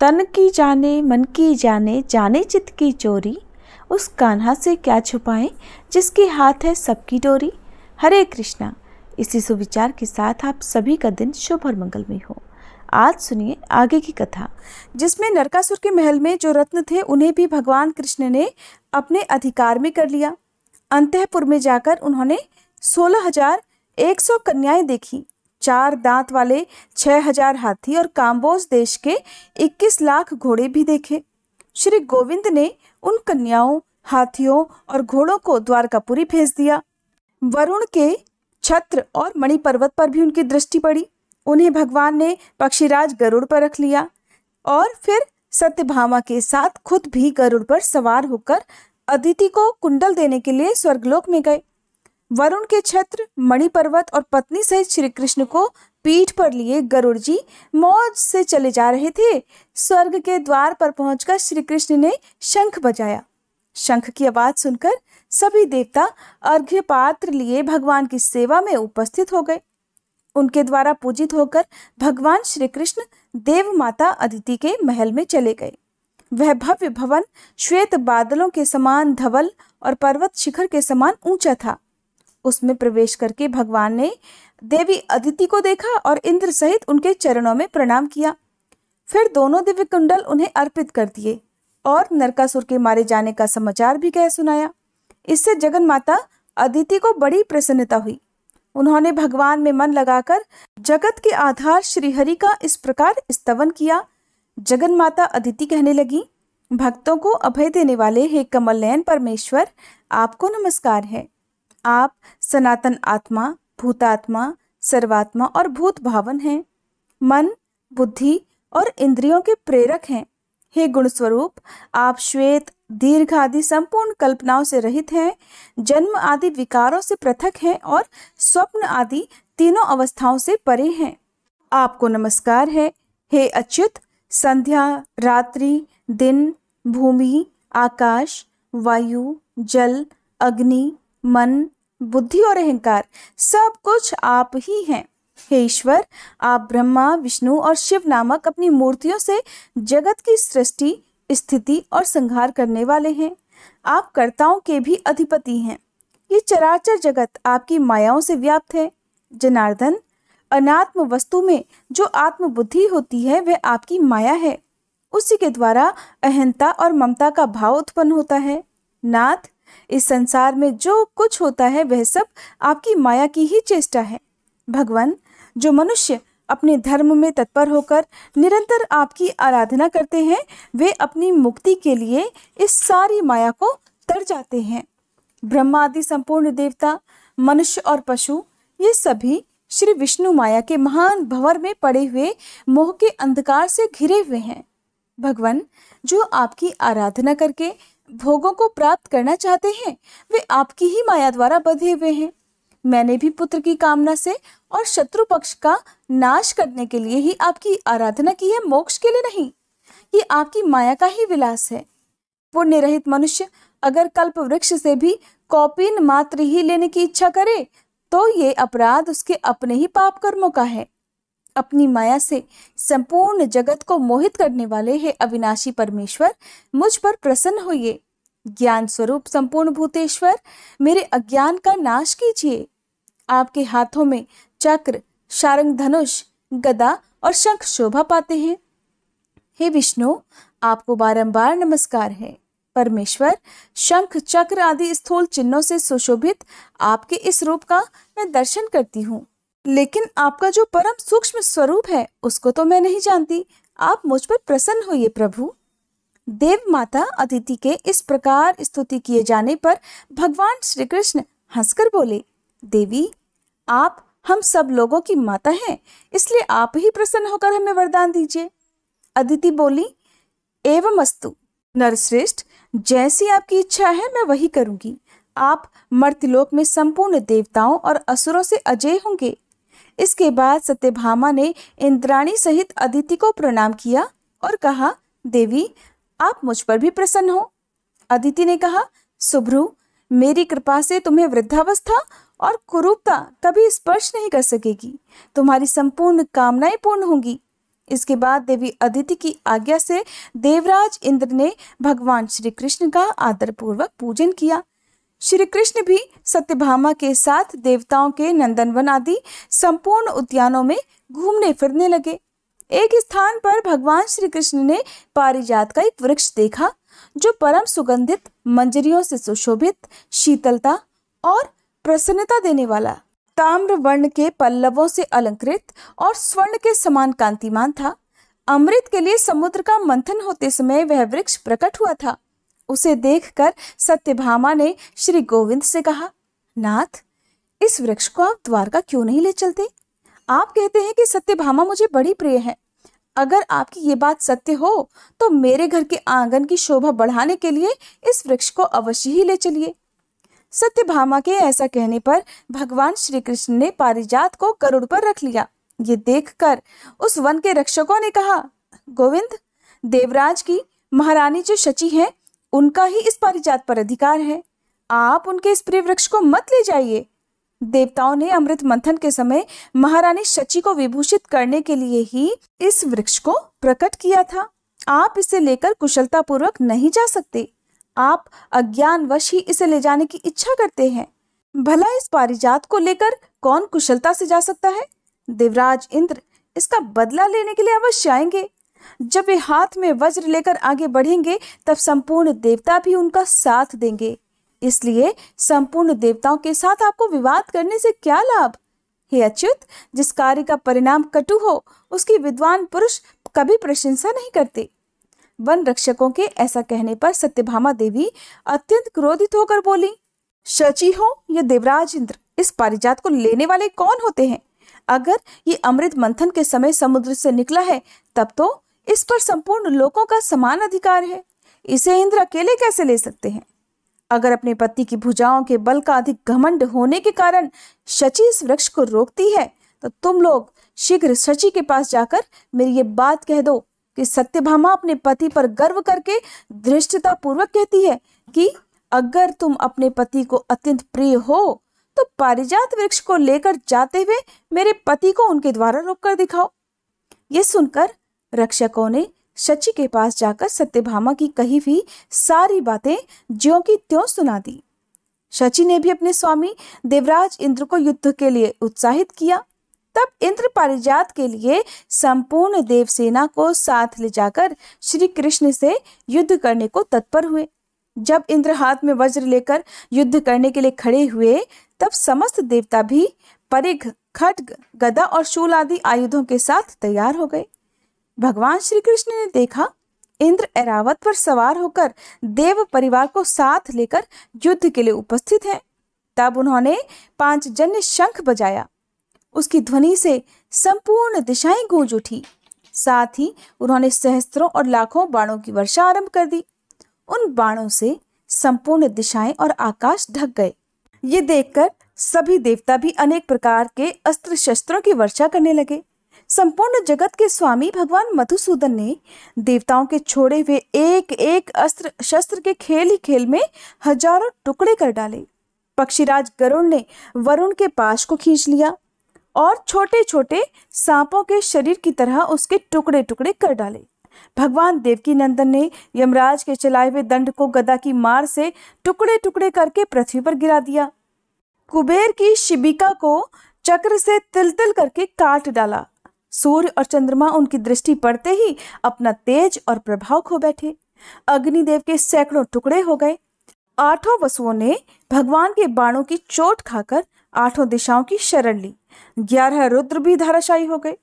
तन की जाने मन की जाने जाने चित की चोरी उस कान्हा से क्या छुपाएं जिसके हाथ है सबकी डोरी हरे कृष्णा इसी सुविचार के साथ आप सभी का दिन शुभ और मंगलमय हो आज सुनिए आगे की कथा जिसमें नरकासुर के महल में जो रत्न थे उन्हें भी भगवान कृष्ण ने अपने अधिकार में कर लिया अंतपुर में जाकर उन्होंने सोलह हजार एक सौ कन्याएं देखी चार दांत वाले छह हजार हाथी और काम्बोज देश के इक्कीस लाख घोड़े भी देखे श्री गोविंद ने उन कन्याओं हाथियों और घोड़ों को द्वारकापुरी भेज दिया वरुण के छत्र और मणि पर्वत पर भी उनकी दृष्टि पड़ी उन्हें भगवान ने पक्षीराज गरुड़ पर रख लिया और फिर सत्यभामा के साथ खुद भी गरुड़ पर सवार होकर अदिति को कुंडल देने के लिए स्वर्गलोक में गए वरुण के छत्र मणिपर्वत और पत्नी सहित श्री कृष्ण को पीठ पर लिए गरुड़ जी मौज से चले जा रहे थे स्वर्ग के द्वार पर पहुंचकर श्री कृष्ण ने शंख बजाया शंख की आवाज सुनकर सभी देवता अर्घ्य पात्र लिए भगवान की सेवा में उपस्थित हो गए उनके द्वारा पूजित होकर भगवान श्री कृष्ण देव माता अदिति के महल में चले गए वह भव्य भवन श्वेत बादलों के समान धवल और पर्वत शिखर के समान ऊंचा था उसमें प्रवेश करके भगवान ने देवी अदिति को देखा और इंद्र सहित उनके चरणों में प्रणाम किया फिर दोनों दिव्य कुंडल उन्हें अर्पित कर दिए और नरकासुर के मारे जाने का समाचार भी कह सुनाया इससे जगन माता अदिति को बड़ी प्रसन्नता हुई उन्होंने भगवान में मन लगाकर जगत के आधार श्रीहरि का इस प्रकार स्तवन किया जगन माता अदिति कहने लगी भक्तों को अभय देने वाले हे कमल नयन परमेश्वर आपको नमस्कार है आप सनातन आत्मा भूतात्मा सर्वात्मा और भूत भावन हैं मन बुद्धि और इंद्रियों के प्रेरक हैं हे गुणस्वरूप आप श्वेत दीर्घ आदि संपूर्ण कल्पनाओं से रहित हैं जन्म आदि विकारों से पृथक हैं और स्वप्न आदि तीनों अवस्थाओं से परे हैं आपको नमस्कार है हे अच्युत संध्या रात्रि दिन भूमि आकाश वायु जल अग्नि मन बुद्धि और अहंकार सब कुछ आप ही हैं हे ईश्वर आप ब्रह्मा विष्णु और शिव नामक अपनी मूर्तियों से जगत की सृष्टि स्थिति और संहार करने वाले हैं आप कर्ताओं के भी अधिपति हैं ये चराचर जगत आपकी मायाओं से व्याप्त है जनार्दन अनात्म वस्तु में जो आत्मबुद्धि होती है वह आपकी माया है उसी के द्वारा अहंता और ममता का भाव उत्पन्न होता है नाथ इस संसार में जो कुछ होता है वह सब आपकी माया की ही चेष्टा है भगवान जो मनुष्य अपने धर्म में तत्पर होकर निरंतर आपकी आराधना करते हैं वे अपनी मुक्ति के लिए इस सारी माया को तर जाते हैं ब्रह्मा आदि संपूर्ण देवता मनुष्य और पशु ये सभी श्री विष्णु माया के महान भंवर में पड़े हुए मोह के अंधकार से घिरे हुए हैं भगवान जो आपकी आराधना करके भोगों को प्राप्त करना चाहते हैं वे आपकी ही माया द्वारा बधे हुए हैं मैंने भी पुत्र की कामना से और शत्रु पक्ष का नाश करने के लिए ही आपकी आराधना की है मोक्ष के लिए नहीं ये आपकी माया का ही विलास है पुण्य रहित मनुष्य अगर कल्प वृक्ष से भी कौपिन मात्र ही लेने की इच्छा करे तो ये अपराध उसके अपने ही पाप कर्मों का है अपनी माया से संपूर्ण जगत को मोहित करने वाले हे अविनाशी परमेश्वर मुझ पर प्रसन्न होइए ज्ञान स्वरूप संपूर्ण भूतेश्वर मेरे अज्ञान का नाश कीजिए आपके हाथों में चक्र शारंग धनुष गदा और शंख शोभा पाते हैं हे विष्णु आपको बारंबार नमस्कार है परमेश्वर शंख चक्र आदि स्थूल चिन्हों से सुशोभित आपके इस रूप का मैं दर्शन करती हूँ लेकिन आपका जो परम सूक्ष्म स्वरूप है उसको तो मैं नहीं जानती आप मुझ पर प्रसन्न होइए प्रभु देव माता अतिथि के इस प्रकार स्तुति किए जाने पर भगवान श्री कृष्ण हंसकर बोले देवी आप हम सब लोगों की माता हैं इसलिए आप ही प्रसन्न होकर हमें वरदान दीजिए अदिति बोली एवं अस्तु नरश्रेष्ठ जैसी आपकी इच्छा है मैं वही करूंगी आप मर्तलोक में संपूर्ण देवताओं और असुरों से अजय होंगे इसके बाद सत्यभामा ने इंद्राणी सहित अदिति को प्रणाम किया और कहा देवी आप मुझ पर भी प्रसन्न हो अदिति ने कहा सुभ्रु मेरी कृपा से तुम्हें वृद्धावस्था और कुरूपता कभी स्पर्श नहीं कर सकेगी तुम्हारी संपूर्ण कामनाएं पूर्ण होंगी इसके बाद देवी अदिति की आज्ञा से देवराज इंद्र ने भगवान श्री कृष्ण का आदरपूर्वक पूजन किया श्री कृष्ण भी सत्यभामा के साथ देवताओं के नंदनवन आदि संपूर्ण उद्यानों में घूमने फिरने लगे एक स्थान पर भगवान श्री कृष्ण ने पारिजात का एक वृक्ष देखा जो परम सुगंधित मंजरियों से सुशोभित शीतलता और प्रसन्नता देने वाला ताम्र वर्ण के पल्लवों से अलंकृत और स्वर्ण के समान कांतिमान था अमृत के लिए समुद्र का मंथन होते समय वह वृक्ष प्रकट हुआ था उसे देखकर सत्यभामा ने श्री गोविंद से कहा नाथ इस वृक्ष को आप द्वारका क्यों नहीं ले चलते आप कहते हैं कि सत्यभामा मुझे बड़ी प्रिय है अगर आपकी ये बात सत्य हो तो मेरे घर के आंगन की शोभा बढ़ाने के लिए इस वृक्ष को अवश्य ही ले चलिए सत्यभामा के ऐसा कहने पर भगवान श्री कृष्ण ने पारिजात को गरुड़ पर रख लिया ये देखकर उस वन के रक्षकों ने कहा गोविंद देवराज की महारानी जो शची हैं उनका ही इस पारिजात पर अधिकार है आप उनके इस प्रिय वृक्ष को मत ले जाइए देवताओं ने अमृत मंथन के समय महारानी शची को विभूषित करने के लिए ही इस वृक्ष को प्रकट किया था आप इसे लेकर कुशलता पूर्वक नहीं जा सकते आप अज्ञानवश ही इसे ले जाने की इच्छा करते हैं भला इस पारिजात को लेकर कौन कुशलता से जा सकता है देवराज इंद्र इसका बदला लेने के लिए अवश्य आएंगे जब वे हाथ में वज्र लेकर आगे बढ़ेंगे तब संपूर्ण देवता भी उनका साथ देंगे इसलिए संपूर्ण देवताओं के साथ आपको विवाद करने से क्या लाभ हे अच्युत जिस कार्य का परिणाम कटु हो उसकी विद्वान पुरुष कभी प्रशंसा नहीं करते वन रक्षकों के ऐसा कहने पर सत्यभामा देवी अत्यंत क्रोधित होकर बोली शची हो या देवराज इंद्र इस पारिजात को लेने वाले कौन होते हैं अगर ये अमृत मंथन के समय समुद्र से निकला है तब तो इस पर संपूर्ण लोगों का समान अधिकार है इसे इंद्र अकेले कैसे ले सकते हैं अगर अपने पति की भुजाओं के बल का अधिक घमंड होने के कारण शची इस वृक्ष को रोकती है तो तुम लोग शीघ्र शची के पास जाकर मेरी ये बात कह दो कि सत्यभामा अपने पति पर गर्व करके दृष्टता पूर्वक कहती है कि अगर तुम अपने पति को अत्यंत प्रिय हो तो पारिजात वृक्ष को लेकर जाते हुए मेरे पति को उनके द्वारा रोक कर दिखाओ ये सुनकर रक्षकों ने शची के पास जाकर सत्यभामा की कही हुई सारी बातें ज्यो की त्यों सुना दी शची ने भी अपने स्वामी देवराज इंद्र को युद्ध के लिए उत्साहित किया तब इंद्र पारिजात के लिए संपूर्ण देवसेना को साथ ले जाकर श्री कृष्ण से युद्ध करने को तत्पर हुए जब इंद्र हाथ में वज्र लेकर युद्ध करने के लिए खड़े हुए तब समस्त देवता भी परिघ खटग गदा और शूल आदि आयुधों के साथ तैयार हो गए भगवान श्री कृष्ण ने देखा इंद्र एरावत पर सवार होकर देव परिवार को साथ लेकर युद्ध के लिए उपस्थित हैं तब उन्होंने जन्य शंख बजाया उसकी ध्वनि से संपूर्ण दिशाएं गूंज उठी साथ ही उन्होंने सहस्त्रों और लाखों बाणों की वर्षा आरंभ कर दी उन बाणों से संपूर्ण दिशाएं और आकाश ढक गए ये देखकर सभी देवता भी अनेक प्रकार के अस्त्र शस्त्रों की वर्षा करने लगे संपूर्ण जगत के स्वामी भगवान मधुसूदन ने देवताओं के छोड़े हुए एक एक अस्त्र शस्त्र के खेल ही खेल में हजारों टुकड़े कर डाले पक्षीराज गरुण ने वरुण के पास को खींच लिया और छोटे छोटे सांपों के शरीर की तरह उसके टुकड़े टुकड़े कर डाले भगवान देवकी नंदन ने यमराज के चलाए हुए दंड को गदा की मार से टुकड़े टुकड़े करके पृथ्वी पर गिरा दिया कुबेर की शिबिका को चक्र से तिल तिल करके काट डाला सूर्य और चंद्रमा उनकी दृष्टि पड़ते ही अपना तेज और प्रभाव खो बैठे अग्निदेव के सैकड़ों टुकड़े हो गए आठों वसुओं ने भगवान के बाणों की चोट खाकर आठों दिशाओं की शरण ली ग्यारह रुद्र भी धाराशायी हो गए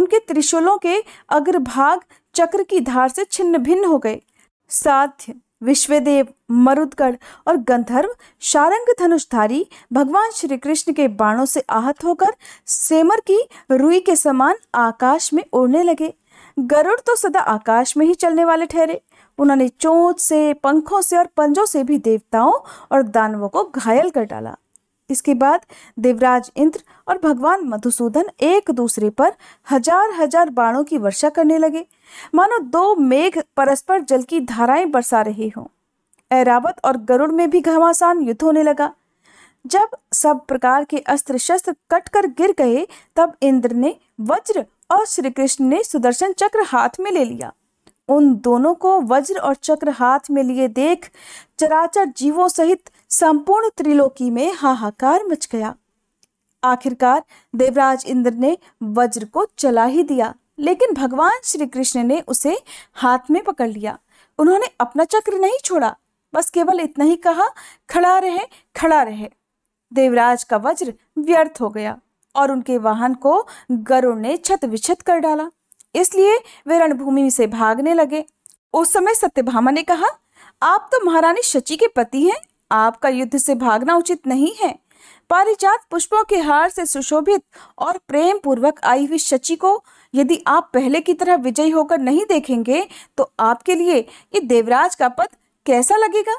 उनके त्रिशूलों के अग्रभाग चक्र की धार से छिन्न भिन्न हो गए साध्य विश्वदेव मरुदगढ़ और गंधर्व शारंग धनुषधारी भगवान श्री कृष्ण के बाणों से आहत होकर सेमर की रुई के समान आकाश में उड़ने लगे गरुड़ तो सदा आकाश में ही चलने वाले ठहरे उन्होंने चोट से पंखों से और पंजों से भी देवताओं और दानवों को घायल कर डाला इसके बाद देवराज इंद्र और भगवान मधुसूदन एक दूसरे पर हजार हजार बाणों की वर्षा करने लगे मानो दो मेघ परस्पर जल की धाराएं बरसा रहे हों ऐरावत और गरुड़ में भी घमासान युद्ध होने लगा जब सब प्रकार के अस्त्र शस्त्र कट कर गिर गए तब इंद्र ने वज्र और श्री कृष्ण ने सुदर्शन चक्र हाथ में ले लिया उन दोनों को वज्र और चक्र हाथ में लिए देख चराचर जीवों सहित संपूर्ण त्रिलोकी में हाहाकार मच गया आखिरकार देवराज इंद्र ने वज्र को चला ही दिया लेकिन भगवान श्री कृष्ण ने उसे हाथ में पकड़ लिया उन्होंने अपना चक्र नहीं छोड़ा बस केवल इतना ही कहा खड़ा रहे खड़ा रहे देवराज का वज्र व्यर्थ हो गया और उनके वाहन को गरुड़ ने छत विछत कर डाला इसलिए वे रणभूमि से भागने लगे उस समय सत्यभामा ने कहा आप तो महारानी शची के पति हैं आपका युद्ध से भागना उचित नहीं है पारिजात पुष्पों के हार से सुशोभित और प्रेम पूर्वक आई हुई शची को यदि आप पहले की तरह विजयी होकर नहीं देखेंगे तो आपके लिए ये देवराज का पद कैसा लगेगा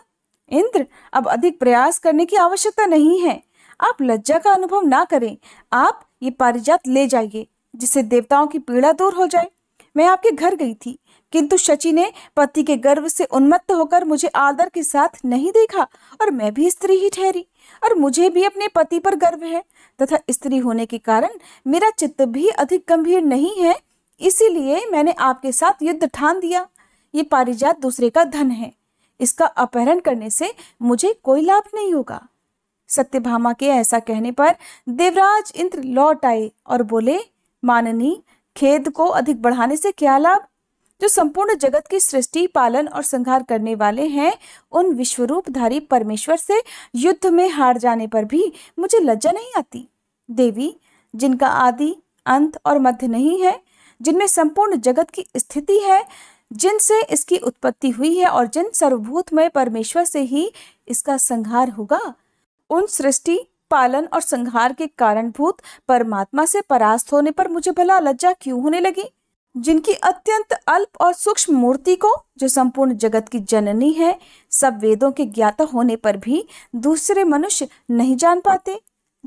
इंद्र अब अधिक प्रयास करने की आवश्यकता नहीं है आप लज्जा का अनुभव ना करें आप ये पारिजात ले जाइए जिससे देवताओं की पीड़ा दूर हो जाए मैं आपके घर गई थी किंतु शची ने पति के गर्व से उन्मत्त होकर मुझे आदर के साथ नहीं देखा और मैं भी स्त्री ही ठहरी और मुझे भी अपने पति पर गर्व है तथा स्त्री होने के कारण मेरा चित्त भी अधिक गंभीर नहीं है इसीलिए मैंने आपके साथ युद्ध ठान दिया ये पारिजात दूसरे का धन है इसका अपहरण करने से मुझे कोई लाभ नहीं होगा सत्यभामा के ऐसा कहने पर देवराज इंद्र लौट आए और बोले माननी खेद को अधिक बढ़ाने से क्या लाभ जो संपूर्ण जगत की सृष्टि पालन और संहार करने वाले हैं उन विश्वरूपधारी परमेश्वर से युद्ध में हार जाने पर भी मुझे लज्जा नहीं आती देवी जिनका आदि अंत और मध्य नहीं है जिनमें संपूर्ण जगत की स्थिति है जिनसे इसकी उत्पत्ति हुई है और जिन सर्वभूतमय परमेश्वर से ही इसका संहार होगा उन सृष्टि पालन और संहार के कारणभूत परमात्मा से परास्त होने पर मुझे भला लज्जा क्यों होने लगी जिनकी अत्यंत अल्प और सूक्ष्म मूर्ति को जो संपूर्ण जगत की जननी है सब वेदों के ज्ञाता होने पर भी दूसरे मनुष्य नहीं जान पाते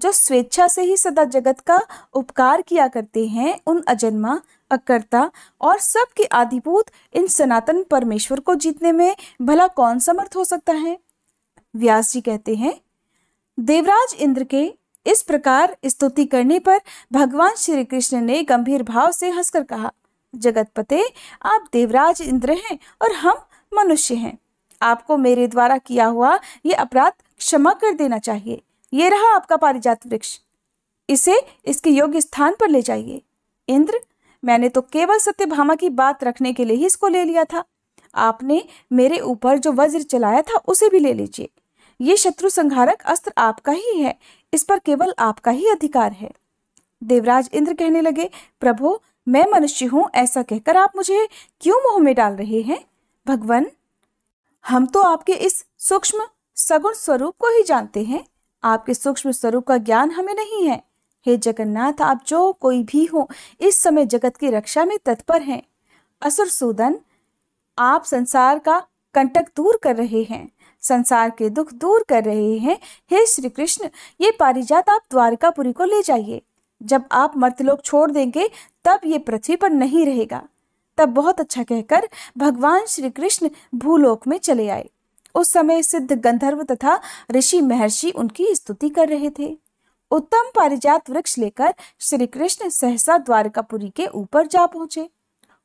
जो स्वेच्छा से ही सदा जगत का उपकार किया करते हैं उन अजन्मा अकर्ता और सबके आधिभूत इन सनातन परमेश्वर को जीतने में भला कौन समर्थ हो सकता है व्यास जी कहते हैं देवराज इंद्र के इस प्रकार स्तुति करने पर भगवान श्री कृष्ण ने गंभीर भाव से हंसकर कहा जगतपते आप देवराज इंद्र हैं और हम मनुष्य हैं आपको मेरे द्वारा किया हुआ ये अपराध क्षमा कर देना चाहिए ये रहा आपका पारिजात वृक्ष इसे इसके योग्य स्थान पर ले जाइए इंद्र मैंने तो केवल सत्यभामा की बात रखने के लिए ही इसको ले लिया था आपने मेरे ऊपर जो वज्र चलाया था उसे भी ले लीजिए ये शत्रु संहारक अस्त्र आपका ही है इस पर केवल आपका ही अधिकार है देवराज इंद्र कहने लगे प्रभु मैं मनुष्य हूँ ऐसा कहकर आप मुझे क्यों मुंह में डाल रहे हैं भगवान हम तो आपके इस सूक्ष्म सगुण स्वरूप को ही जानते हैं आपके सूक्ष्म स्वरूप का ज्ञान हमें नहीं है हे जगन्नाथ आप जो कोई भी हो इस समय जगत की रक्षा में तत्पर हैं असुर सूदन आप संसार का कंटक दूर कर रहे हैं संसार के दुख दूर कर रहे हैं हे श्री कृष्ण ये पारिजात आप द्वारकापुरी को ले जाइए जब आप मर्तलोक छोड़ देंगे तब ये पृथ्वी पर नहीं रहेगा तब बहुत अच्छा कहकर भगवान श्री कृष्ण भूलोक में चले आए उस समय सिद्ध गंधर्व तथा ऋषि महर्षि उनकी स्तुति कर रहे थे उत्तम पारिजात वृक्ष लेकर श्री कृष्ण सहसा द्वारकापुरी के ऊपर जा पहुंचे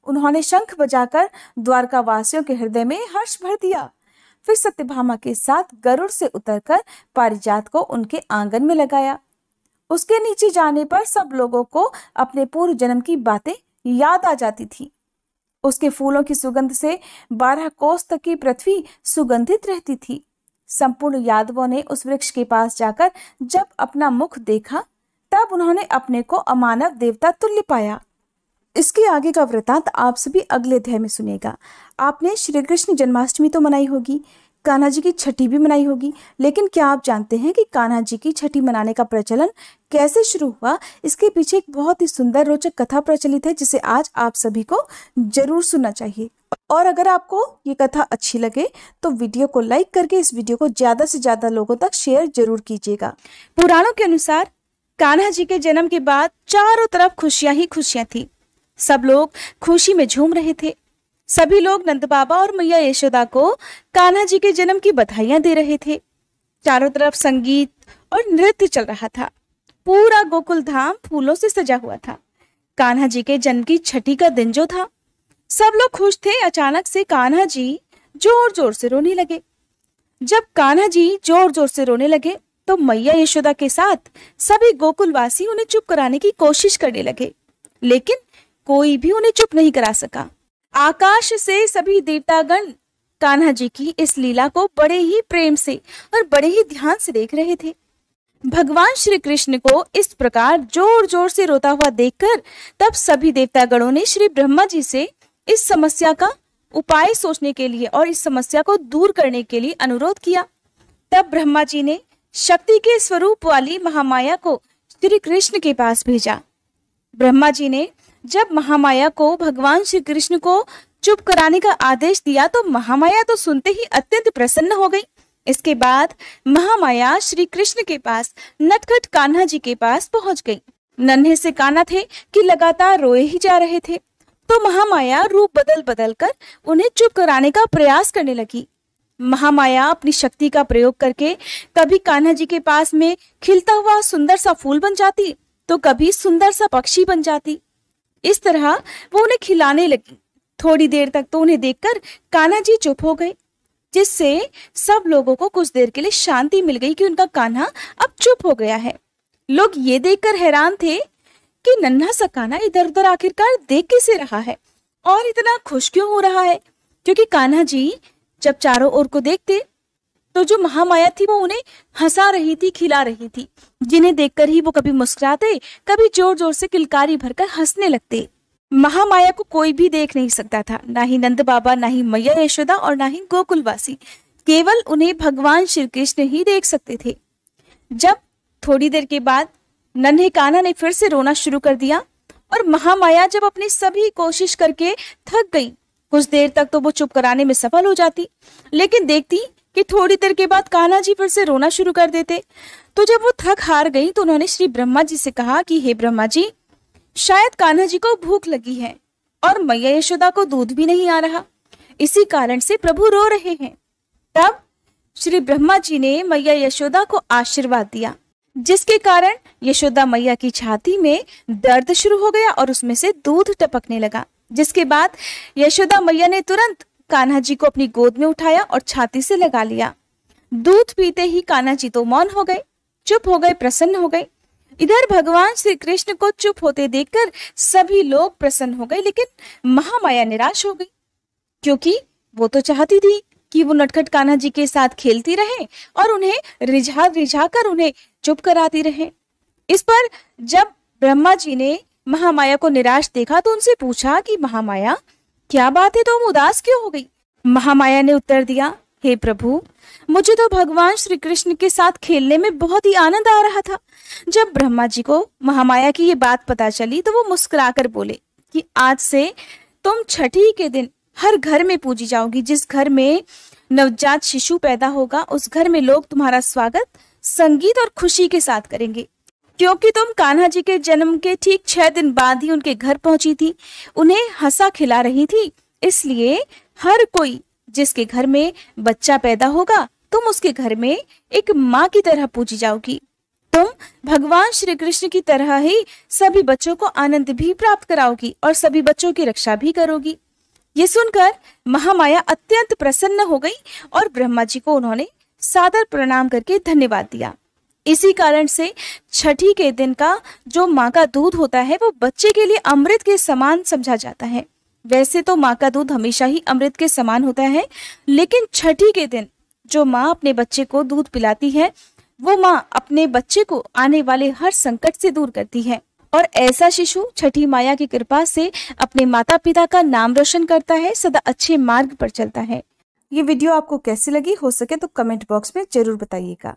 उन्होंने शंख बजाकर द्वारका वासियों के हृदय में हर्ष भर दिया फिर सत्यभामा के साथ गरुड़ से उतरकर पारिजात को उनके आंगन में लगाया उसके नीचे जाने पर सब लोगों को अपने पूर्व जन्म की बातें याद आ जाती थी उसके फूलों की सुगंध से बारह कोस तक की पृथ्वी सुगंधित रहती थी संपूर्ण यादवों ने उस वृक्ष के पास जाकर जब अपना मुख देखा तब उन्होंने अपने को अमानव देवता तुल्य पाया इसके आगे का वृतांत आप सभी अगले अध्याय में सुनेगा आपने श्री कृष्ण जन्माष्टमी तो मनाई होगी कान्हा जी की छठी भी मनाई होगी लेकिन क्या आप जानते हैं कि कान्हा जी की छठी मनाने का प्रचलन कैसे शुरू हुआ इसके पीछे एक बहुत ही सुंदर रोचक कथा प्रचलित है जिसे आज आप सभी को जरूर सुनना चाहिए और अगर आपको ये कथा अच्छी लगे तो वीडियो को लाइक करके इस वीडियो को ज़्यादा से ज़्यादा लोगों तक शेयर जरूर कीजिएगा पुराणों के अनुसार कान्हा जी के जन्म के बाद चारों तरफ खुशियां ही खुशियां थी सब लोग खुशी में झूम रहे थे सभी लोग नंद बाबा और मैया यशोदा को कान्हा जी के जन्म की बधाइयां दे रहे थे चारों तरफ संगीत और नृत्य चल रहा था पूरा गोकुल धाम फूलों से सजा हुआ था कान्हा जी के जन्म की छठी का दिन जो था सब लोग खुश थे अचानक से कान्हा जी जोर जोर से रोने लगे जब कान्हा जी जोर जोर से रोने लगे तो मैया यशोदा के साथ सभी गोकुलवासी उन्हें चुप कराने की कोशिश करने लगे लेकिन कोई भी उन्हें चुप नहीं करा सका आकाश से सभी देवतागण कान्हा जी की इस लीला को बड़े ही प्रेम से और बड़े ही ध्यान से देख रहे थे भगवान श्री कृष्ण को इस प्रकार जोर जोर से रोता हुआ देखकर तब सभी देवतागणों ने श्री ब्रह्मा जी से इस समस्या का उपाय सोचने के लिए और इस समस्या को दूर करने के लिए अनुरोध किया तब ब्रह्मा जी ने शक्ति के स्वरूप वाली महामाया को श्री कृष्ण के पास भेजा ब्रह्मा जी ने जब महामाया को भगवान श्री कृष्ण को चुप कराने का आदेश दिया तो महामाया तो सुनते ही अत्यंत प्रसन्न हो गई इसके बाद महामाया श्री कृष्ण के पास नटखट कान्हा जी के पास पहुंच गई नन्हे से काना थे कि लगातार रोए ही जा रहे थे तो महामाया रूप बदल बदल कर उन्हें चुप कराने का प्रयास करने लगी महामाया अपनी शक्ति का प्रयोग करके कभी कान्हा जी के पास में खिलता हुआ सुंदर सा फूल बन जाती तो कभी सुंदर सा पक्षी बन जाती इस तरह वो उन्हें खिलाने लगी थोड़ी देर तक तो उन्हें देखकर कान्हा जी चुप हो गए जिससे सब लोगों को कुछ देर के लिए शांति मिल गई कि उनका कान्हा अब चुप हो गया है लोग ये देखकर हैरान थे कि नन्हा सा कान्हा इधर उधर आखिरकार देख कैसे रहा है और इतना खुश क्यों हो रहा है क्योंकि कान्हा जी जब चारों ओर को देखते तो जो महामाया थी वो उन्हें हंसा रही थी खिला रही थी जिन्हें देखकर ही वो कभी मुस्कुराते कभी जोर जोर से किलकारी भरकर हंसने लगते महामाया को कोई भी देख नहीं सकता था ना ही नंद बाबा ना ही मैया यशोदा और ना ही गोकुलवासी केवल उन्हें भगवान श्री कृष्ण ही देख सकते थे जब थोड़ी देर के बाद नन्हे काना ने फिर से रोना शुरू कर दिया और महामाया जब अपनी सभी कोशिश करके थक गई कुछ देर तक तो वो चुप कराने में सफल हो जाती लेकिन देखती कि थोड़ी देर के बाद कान्हा जी फिर से रोना शुरू कर देते तो जब वो थक हार गई तो उन्होंने श्री ब्रह्मा जी से कहा कि हे ब्रह्मा जी शायद कान्हा जी को भूख लगी है और मैया यशोदा को दूध भी नहीं आ रहा इसी कारण से प्रभु रो रहे हैं तब श्री ब्रह्मा जी ने मैया यशोदा को आशीर्वाद दिया जिसके कारण यशोदा मैया की छाती में दर्द शुरू हो गया और उसमें से दूध टपकने लगा जिसके बाद यशोदा मैया ने तुरंत कान्हा जी को अपनी गोद में उठाया और छाती से लगा लिया दूध पीते ही कान्हा जी तो मौन हो गए चुप हो गए प्रसन्न हो गए इधर भगवान श्री कृष्ण को चुप होते देखकर सभी लोग प्रसन्न हो गए लेकिन महामाया निराश हो गई क्योंकि वो तो चाहती थी कि वो नटखट कान्हा जी के साथ खेलती रहे और उन्हें रिझा रिझा कर उन्हें चुप कराती रहे इस पर जब ब्रह्मा जी ने महामाया को निराश देखा तो उनसे पूछा कि महामाया क्या बात है तुम तो उदास क्यों हो गई महामाया ने उत्तर दिया हे प्रभु मुझे तो भगवान श्री कृष्ण के साथ खेलने में बहुत ही आनंद आ रहा था जब ब्रह्मा जी को महामाया की ये बात पता चली तो वो मुस्कुराकर बोले कि आज से तुम छठी के दिन हर घर में पूजी जाओगी जिस घर में नवजात शिशु पैदा होगा उस घर में लोग तुम्हारा स्वागत संगीत और खुशी के साथ करेंगे क्योंकि तुम कान्हा जी के जन्म के ठीक छह दिन बाद ही उनके घर पहुंची थी उन्हें हंसा खिला रही थी इसलिए हर कोई जिसके घर में बच्चा पैदा होगा तुम उसके घर में एक माँ की तरह पूजी जाओगी तुम भगवान श्री कृष्ण की तरह ही सभी बच्चों को आनंद भी प्राप्त कराओगी और सभी बच्चों की रक्षा भी करोगी ये सुनकर महामाया अत्यंत प्रसन्न हो गई और ब्रह्मा जी को उन्होंने सादर प्रणाम करके धन्यवाद दिया इसी कारण से छठी के दिन का जो माँ का दूध होता है वो बच्चे के लिए अमृत के समान समझा जाता है वैसे तो माँ का दूध हमेशा ही अमृत के समान होता है लेकिन छठी के दिन जो माँ अपने बच्चे को दूध पिलाती है वो माँ अपने बच्चे को आने वाले हर संकट से दूर करती है और ऐसा शिशु छठी माया की कृपा से अपने माता पिता का नाम रोशन करता है सदा अच्छे मार्ग पर चलता है ये वीडियो आपको कैसी लगी हो सके तो कमेंट बॉक्स में जरूर बताइएगा